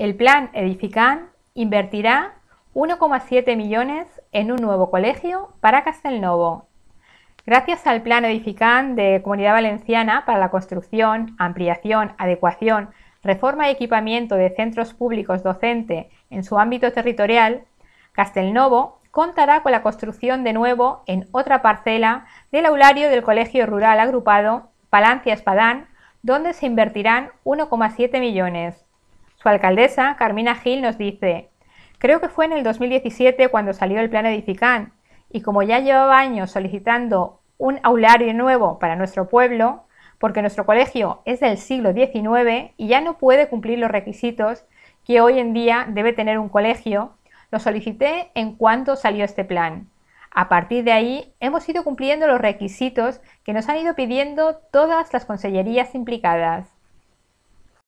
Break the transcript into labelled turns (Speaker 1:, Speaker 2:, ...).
Speaker 1: El plan Edifican invertirá 1,7 millones en un nuevo colegio para Castelnovo. Gracias al plan Edifican de Comunidad Valenciana para la construcción, ampliación, adecuación, reforma y equipamiento de centros públicos docente en su ámbito territorial, Castelnovo contará con la construcción de nuevo en otra parcela del aulario del Colegio Rural Agrupado Palancia Espadán, donde se invertirán 1,7 millones. Su alcaldesa, Carmina Gil, nos dice, creo que fue en el 2017 cuando salió el plan Edifican, y como ya llevaba años solicitando un aulario nuevo para nuestro pueblo, porque nuestro colegio es del siglo XIX y ya no puede cumplir los requisitos que hoy en día debe tener un colegio, lo solicité en cuanto salió este plan. A partir de ahí hemos ido cumpliendo los requisitos que nos han ido pidiendo todas las consellerías implicadas.